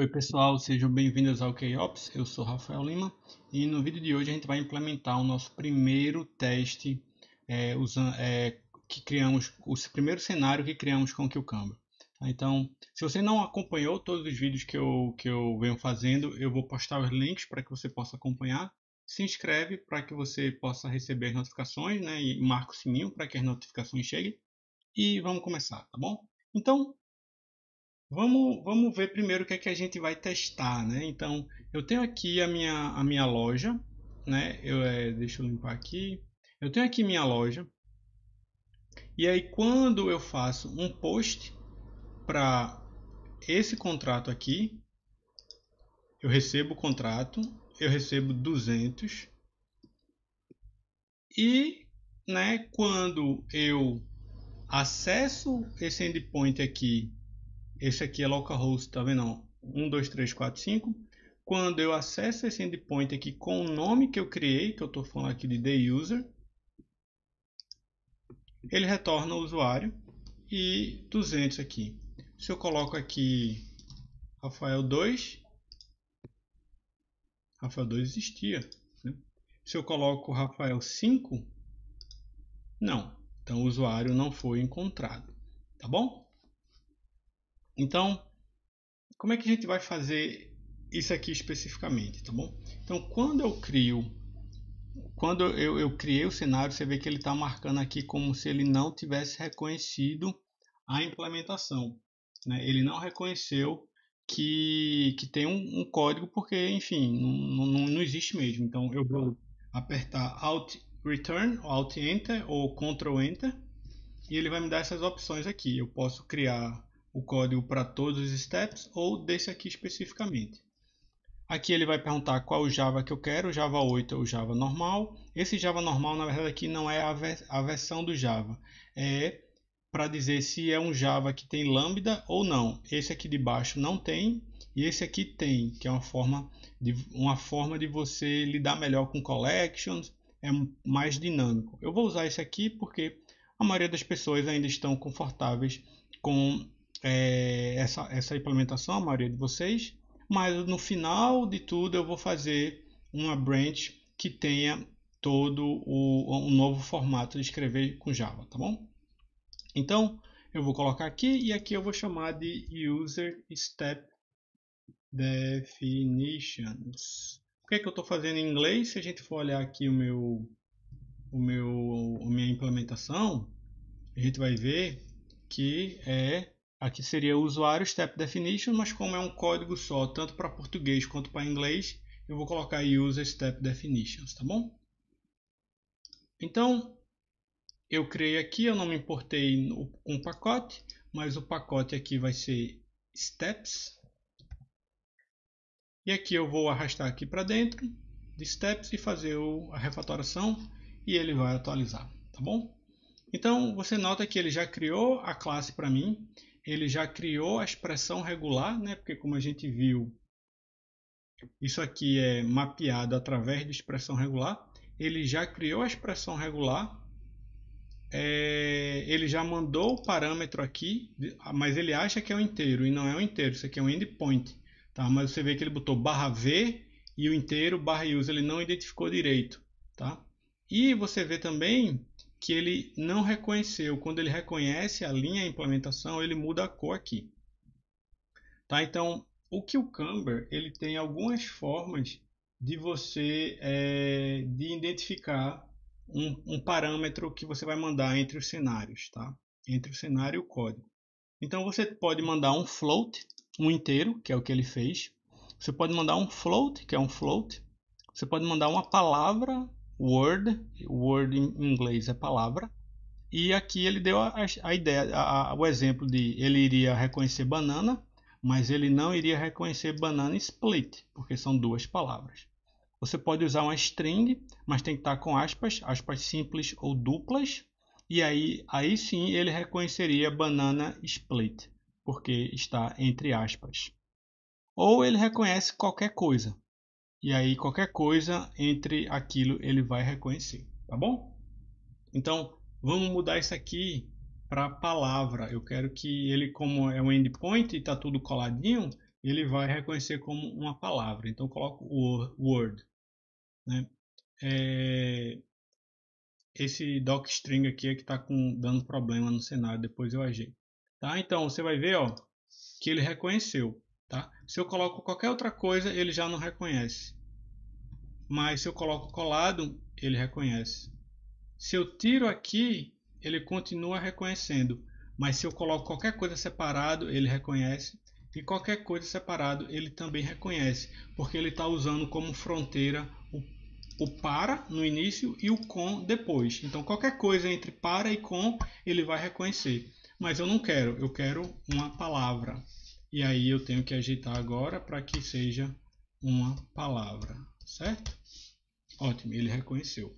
Oi pessoal, sejam bem-vindos ao KOps, eu sou Rafael Lima e no vídeo de hoje a gente vai implementar o nosso primeiro teste é, usando, é, que criamos, o primeiro cenário que criamos com o Cucumber. Tá? Então, se você não acompanhou todos os vídeos que eu, que eu venho fazendo, eu vou postar os links para que você possa acompanhar. Se inscreve para que você possa receber as notificações né, e marca o sininho para que as notificações cheguem. E vamos começar, tá bom? Então, Vamos, vamos ver primeiro o que, é que a gente vai testar, né? Então, eu tenho aqui a minha, a minha loja, né? Eu, é, deixa eu limpar aqui. Eu tenho aqui minha loja. E aí, quando eu faço um post para esse contrato aqui, eu recebo o contrato, eu recebo 200. E, né, quando eu acesso esse endpoint aqui esse aqui é localhost, tá vendo? 1, 2, 3, 4, 5. Quando eu acesso esse endpoint aqui com o nome que eu criei, que eu estou falando aqui de the user, ele retorna o usuário e 200 aqui. Se eu coloco aqui Rafael 2, Rafael 2 existia. Né? Se eu coloco Rafael 5, não. Então o usuário não foi encontrado, tá bom? Então, como é que a gente vai fazer isso aqui especificamente, tá bom? Então, quando eu crio, quando eu, eu criei o cenário, você vê que ele está marcando aqui como se ele não tivesse reconhecido a implementação. Né? Ele não reconheceu que, que tem um, um código, porque, enfim, não, não, não existe mesmo. Então, eu vou apertar Alt Return, Alt Enter ou Ctrl Enter, e ele vai me dar essas opções aqui. Eu posso criar o código para todos os steps ou desse aqui especificamente. Aqui ele vai perguntar qual Java que eu quero, Java 8 é ou Java normal. Esse Java normal, na verdade, aqui não é a, ver a versão do Java. É para dizer se é um Java que tem lambda ou não. Esse aqui de baixo não tem e esse aqui tem, que é uma forma de, uma forma de você lidar melhor com collections, é mais dinâmico. Eu vou usar esse aqui porque a maioria das pessoas ainda estão confortáveis com é, essa, essa implementação, a maioria de vocês, mas no final de tudo eu vou fazer uma branch que tenha todo o um novo formato de escrever com Java, tá bom? Então eu vou colocar aqui e aqui eu vou chamar de user step definitions. O que é que eu estou fazendo em inglês? Se a gente for olhar aqui o meu, o meu, a minha implementação, a gente vai ver que é Aqui seria o usuário step definition, mas como é um código só, tanto para português quanto para inglês, eu vou colocar aí user step definitions, tá bom? Então, eu criei aqui, eu não me importei com o pacote, mas o pacote aqui vai ser steps. E aqui eu vou arrastar aqui para dentro de steps e fazer a refatoração e ele vai atualizar, tá bom? Então, você nota que ele já criou a classe para mim ele já criou a expressão regular, né? porque como a gente viu, isso aqui é mapeado através de expressão regular, ele já criou a expressão regular, é, ele já mandou o parâmetro aqui, mas ele acha que é um inteiro, e não é um inteiro, isso aqui é um endpoint. Tá? Mas você vê que ele botou barra V e o inteiro barra use, ele não identificou direito. Tá? E você vê também que ele não reconheceu. Quando ele reconhece a linha implementação, ele muda a cor aqui. Tá? Então, o Cucumber ele tem algumas formas de você é, de identificar um, um, parâmetro que você vai mandar entre os cenários, tá? Entre o cenário e o código. Então você pode mandar um float, um inteiro, que é o que ele fez. Você pode mandar um float, que é um float. Você pode mandar uma palavra word, word em inglês é palavra, e aqui ele deu a, a ideia, a, a, o exemplo de ele iria reconhecer banana, mas ele não iria reconhecer banana split, porque são duas palavras. Você pode usar uma string, mas tem que estar com aspas, aspas simples ou duplas, e aí, aí sim ele reconheceria banana split, porque está entre aspas. Ou ele reconhece qualquer coisa, e aí qualquer coisa entre aquilo ele vai reconhecer, tá bom? Então, vamos mudar isso aqui para palavra. Eu quero que ele, como é um endpoint e está tudo coladinho, ele vai reconhecer como uma palavra. Então, coloco o word. Né? É... Esse docstring aqui é que está dando problema no cenário, depois eu ajeito. Tá? Então, você vai ver ó, que ele reconheceu. Tá? Se eu coloco qualquer outra coisa, ele já não reconhece. Mas se eu coloco colado, ele reconhece. Se eu tiro aqui, ele continua reconhecendo. Mas se eu coloco qualquer coisa separado, ele reconhece. E qualquer coisa separado, ele também reconhece. Porque ele está usando como fronteira o o para no início e o com depois. Então qualquer coisa entre para e com ele vai reconhecer. Mas eu não quero, eu quero uma palavra. E aí eu tenho que ajeitar agora para que seja uma palavra, certo? Ótimo, ele reconheceu.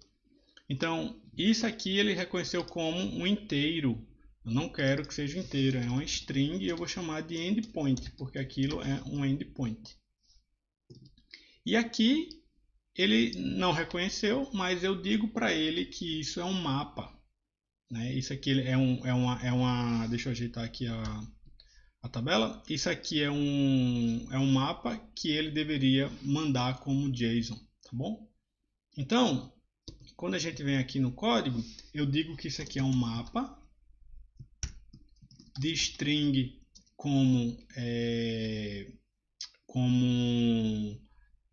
Então, isso aqui ele reconheceu como um inteiro. Eu não quero que seja inteiro, é uma string e eu vou chamar de endpoint, porque aquilo é um endpoint. E aqui ele não reconheceu, mas eu digo para ele que isso é um mapa. Né? Isso aqui é, um, é, uma, é uma... Deixa eu ajeitar aqui a a tabela. Isso aqui é um, é um mapa que ele deveria mandar como JSON, tá bom? Então, quando a gente vem aqui no código, eu digo que isso aqui é um mapa de string como, é, como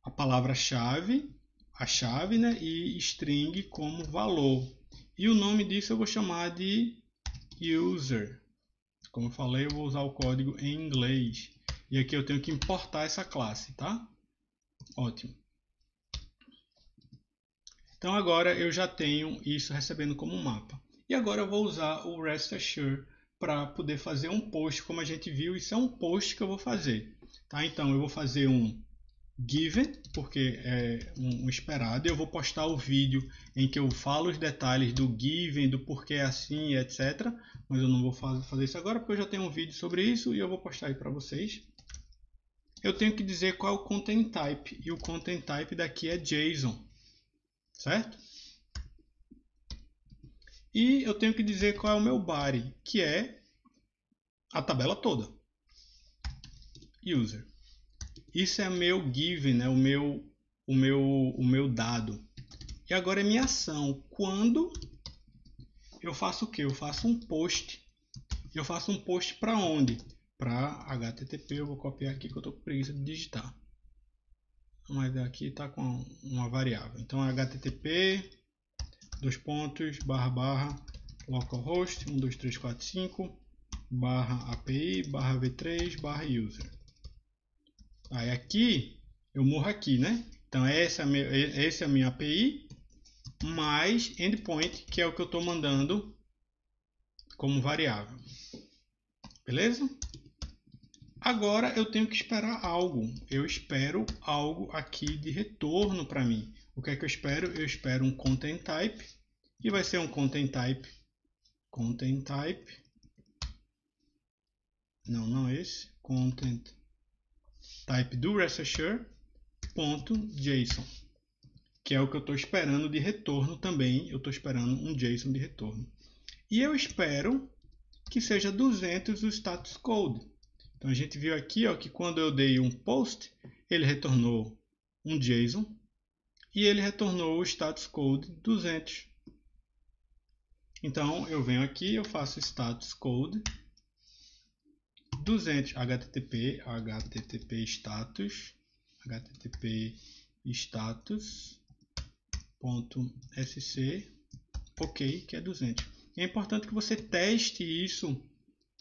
a palavra-chave, a chave, né? E string como valor. E o nome disso eu vou chamar de user, como eu falei, eu vou usar o código em inglês. E aqui eu tenho que importar essa classe, tá? Ótimo. Então agora eu já tenho isso recebendo como mapa. E agora eu vou usar o Rest Assure para poder fazer um post, como a gente viu, isso é um post que eu vou fazer. Tá? Então eu vou fazer um given, porque é um, um esperado. Eu vou postar o vídeo em que eu falo os detalhes do given, do porquê é assim, etc. Mas eu não vou faz, fazer isso agora porque eu já tenho um vídeo sobre isso e eu vou postar aí para vocês. Eu tenho que dizer qual é o content type e o content type daqui é JSON, certo? E eu tenho que dizer qual é o meu body, que é a tabela toda. User. Isso é meu give, né? o, meu, o, meu, o meu dado. E agora é minha ação. Quando eu faço o que? Eu faço um post. Eu faço um post para onde? Para HTTP. Eu vou copiar aqui que eu estou com preguiça de digitar. Mas aqui está com uma variável. Então HTTP, dois pontos, barra, barra, localhost, 12345, barra API, barra V3, barra user. Aí aqui, eu morro aqui, né? Então essa, é essa é a minha API, mais endpoint, que é o que eu estou mandando como variável. Beleza? Agora eu tenho que esperar algo. Eu espero algo aqui de retorno para mim. O que é que eu espero? Eu espero um content type, que vai ser um content type, content type, não, não é esse, content type do json que é o que eu estou esperando de retorno também. Eu estou esperando um JSON de retorno. E eu espero que seja 200 o status code. Então a gente viu aqui ó, que quando eu dei um post, ele retornou um JSON e ele retornou o status code 200. Então eu venho aqui, eu faço status code 200 http http status http SC, ok que é 200 é importante que você teste isso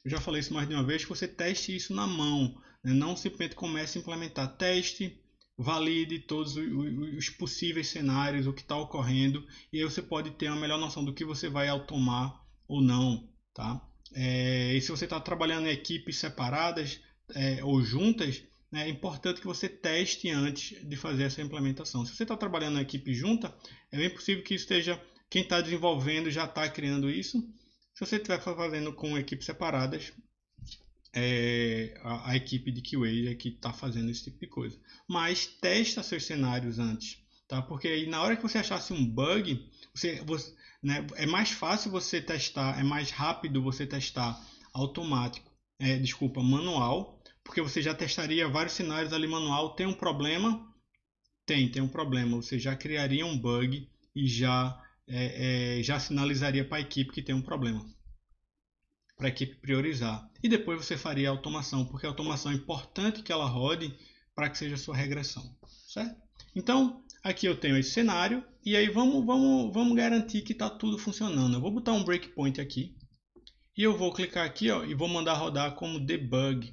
eu já falei isso mais de uma vez que você teste isso na mão né? não simplesmente comece a implementar teste valide todos os possíveis cenários o que está ocorrendo e aí você pode ter uma melhor noção do que você vai automar ou não tá é, e se você está trabalhando em equipes separadas é, ou juntas, né, é importante que você teste antes de fazer essa implementação. Se você está trabalhando em equipe junta, é bem possível que esteja quem está desenvolvendo já está criando isso. Se você estiver fazendo com equipes separadas, é, a, a, equipe de QA é que está fazendo esse tipo de coisa. Mas testa seus cenários antes tá? Porque aí, na hora que você achasse um bug, você, você né, é mais fácil você testar, é mais rápido você testar automático, é, desculpa, manual, porque você já testaria vários cenários ali manual. Tem um problema? Tem, tem um problema. Você já criaria um bug e já é, é, já sinalizaria para a equipe que tem um problema para a equipe priorizar. E depois você faria a automação, porque a automação é importante que ela rode para que seja a sua regressão, certo? Então, Aqui eu tenho esse cenário e aí vamos, vamos, vamos garantir que está tudo funcionando. Eu vou botar um breakpoint aqui e eu vou clicar aqui ó, e vou mandar rodar como debug.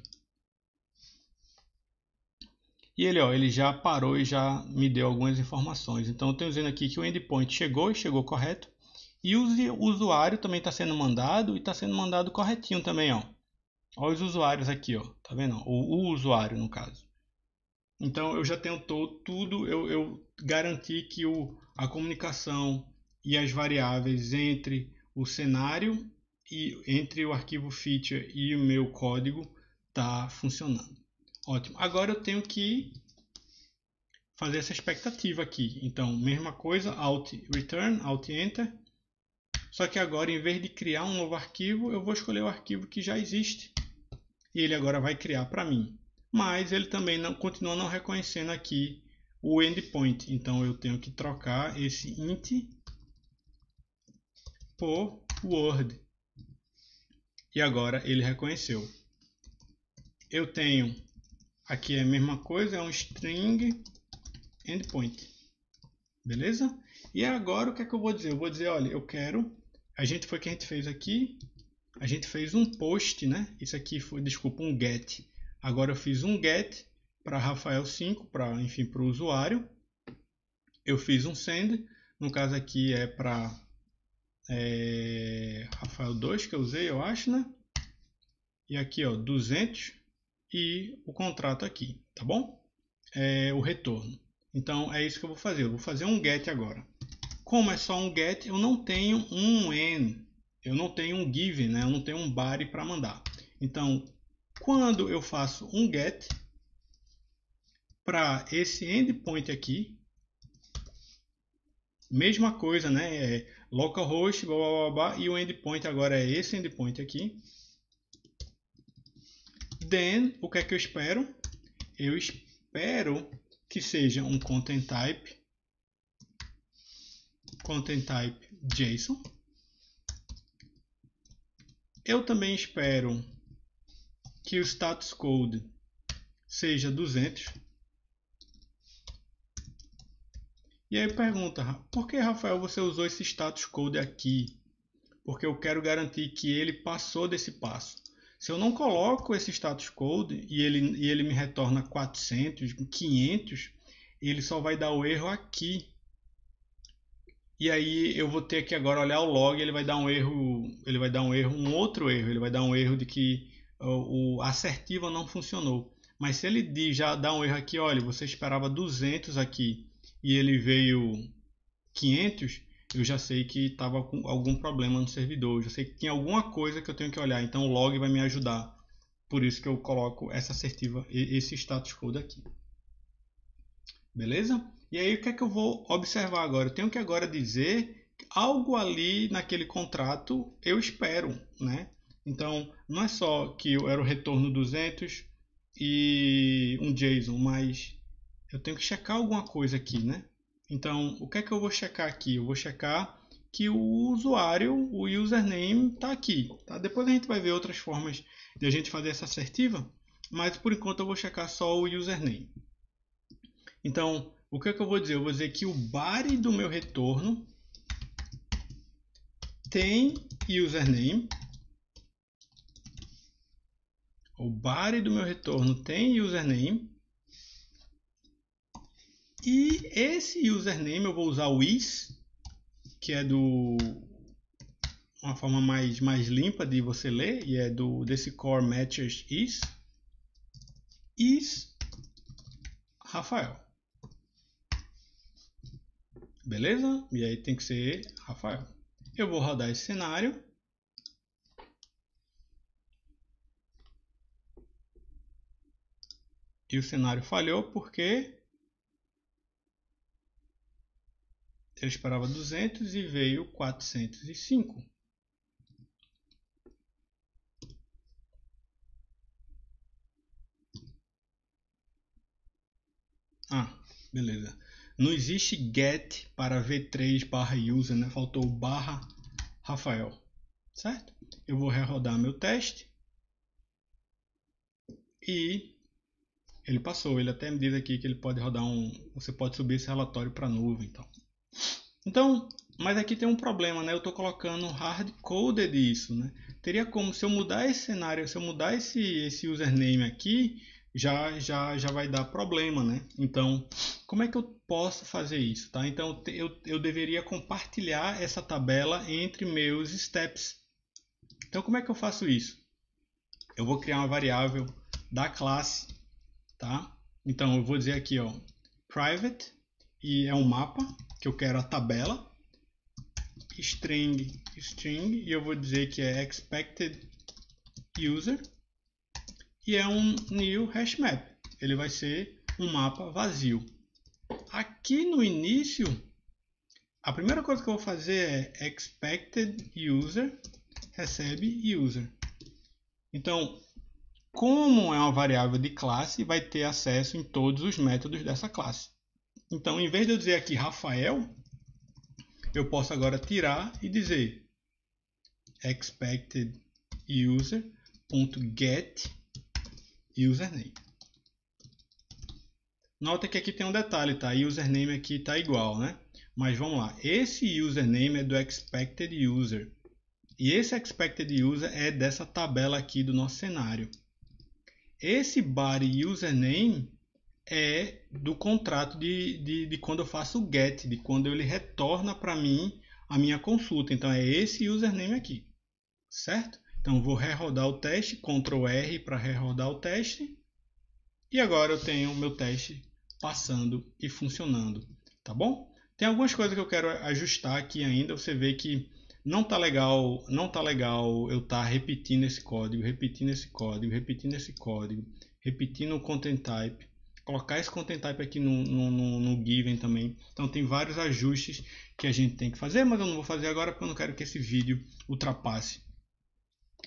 E ele, ó, ele já parou e já me deu algumas informações. Então eu estou dizendo aqui que o endpoint chegou e chegou correto. E o usuário também está sendo mandado e está sendo mandado corretinho também. Ó. Olha os usuários aqui, ó. Tá vendo? O, o usuário no caso. Então eu já tentou tudo, eu, eu garanti que o, a comunicação e as variáveis entre o cenário e entre o arquivo feature e o meu código está funcionando. Ótimo. Agora eu tenho que fazer essa expectativa aqui. Então, mesma coisa, alt return, alt enter. Só que agora, em vez de criar um novo arquivo, eu vou escolher o arquivo que já existe. E ele agora vai criar para mim mas ele também não, continua não reconhecendo aqui o endpoint. Então eu tenho que trocar esse int por word. E agora ele reconheceu. Eu tenho aqui é a mesma coisa, é um string endpoint. Beleza? E agora o que é que eu vou dizer? Eu vou dizer, olha, eu quero a gente foi que a gente fez aqui, a gente fez um post, né? Isso aqui foi, desculpa, um get Agora eu fiz um get para Rafael 5, para enfim, para o usuário. Eu fiz um send, no caso aqui é para é, Rafael 2 que eu usei, eu acho, né? E aqui, ó, 200 e o contrato aqui, tá bom? É, o retorno. Então é isso que eu vou fazer. Eu vou fazer um get agora. Como é só um get, eu não tenho um n eu não tenho um give, né? Eu não tenho um body para mandar. Então quando eu faço um get para esse endpoint aqui, mesma coisa, né? É localhost, blá, blá, blá, blá, e o endpoint agora é esse endpoint aqui. Then, o que é que eu espero? Eu espero que seja um content type, content type JSON. Eu também espero que o status code seja 200. E aí pergunta, por que Rafael você usou esse status code aqui? Porque eu quero garantir que ele passou desse passo. Se eu não coloco esse status code e ele, e ele me retorna 400, 500, ele só vai dar o erro aqui. E aí eu vou ter que agora olhar o log, ele vai dar um erro, ele vai dar um erro, um outro erro, ele vai dar um erro de que o, assertivo não funcionou. Mas se ele diz, já dá um erro aqui, olha, você esperava 200 aqui e ele veio 500, eu já sei que estava com algum problema no servidor, eu já sei que tem alguma coisa que eu tenho que olhar, então o log vai me ajudar. Por isso que eu coloco essa assertiva, esse status code aqui. Beleza? E aí o que é que eu vou observar agora? Eu tenho que agora dizer algo ali naquele contrato, eu espero, né? Então, não é só que eu era o retorno 200 e um JSON, mas eu tenho que checar alguma coisa aqui, né? Então, o que é que eu vou checar aqui? Eu vou checar que o usuário, o username, está aqui. Tá? Depois a gente vai ver outras formas de a gente fazer essa assertiva, mas por enquanto eu vou checar só o username. Então, o que é que eu vou dizer? Eu vou dizer que o body do meu retorno tem username o body do meu retorno tem username. E esse username eu vou usar o is, que é do uma forma mais, mais limpa de você ler, e é do desse core matches is is Rafael. Beleza? E aí tem que ser Rafael. Eu vou rodar esse cenário. E o cenário falhou porque ele esperava 200 e veio 405. Ah, beleza. Não existe get para v3 barra user, né? Faltou o barra Rafael, certo? Eu vou rerodar meu teste e ele passou, ele até me diz aqui que ele pode rodar um, você pode subir esse relatório para a nuvem, então. Então, mas aqui tem um problema, né? Eu estou colocando hard coded isso, né? Teria como se eu mudar esse cenário, se eu mudar esse esse username aqui, já já já vai dar problema, né? Então, como é que eu posso fazer isso, tá? Então, eu eu deveria compartilhar essa tabela entre meus steps. Então, como é que eu faço isso? Eu vou criar uma variável da classe tá? Então eu vou dizer aqui, ó, private e é um mapa que eu quero a tabela string string e eu vou dizer que é expected user e é um new hash map. Ele vai ser um mapa vazio. Aqui no início, a primeira coisa que eu vou fazer é expected user recebe user. Então, como é uma variável de classe, vai ter acesso em todos os métodos dessa classe. Então, em vez de eu dizer aqui Rafael, eu posso agora tirar e dizer expectedUser.getUserName. Nota que aqui tem um detalhe, tá? Username aqui está igual, né? Mas vamos lá. Esse username é do expected user. E esse expected user é dessa tabela aqui do nosso cenário. Esse body username é do contrato de, de, de quando eu faço o get, de quando ele retorna para mim a minha consulta. Então é esse username aqui, certo? Então vou rerodar o teste, Ctrl R para rerodar o teste. E agora eu tenho o meu teste passando e funcionando, tá bom? Tem algumas coisas que eu quero ajustar aqui ainda, você vê que não tá legal, não tá legal eu estar tá repetindo esse código, repetindo esse código, repetindo esse código, repetindo o content type, colocar esse content type aqui no, no, no, no given também. Então tem vários ajustes que a gente tem que fazer, mas eu não vou fazer agora porque eu não quero que esse vídeo ultrapasse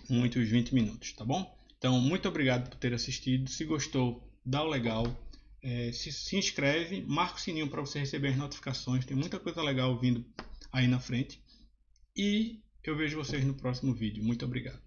muitos 20 minutos, tá bom? Então, muito obrigado por ter assistido. Se gostou, dá o legal. É, se, se inscreve, marca o sininho para você receber as notificações. Tem muita coisa legal vindo aí na frente. E eu vejo vocês no próximo vídeo. Muito obrigado.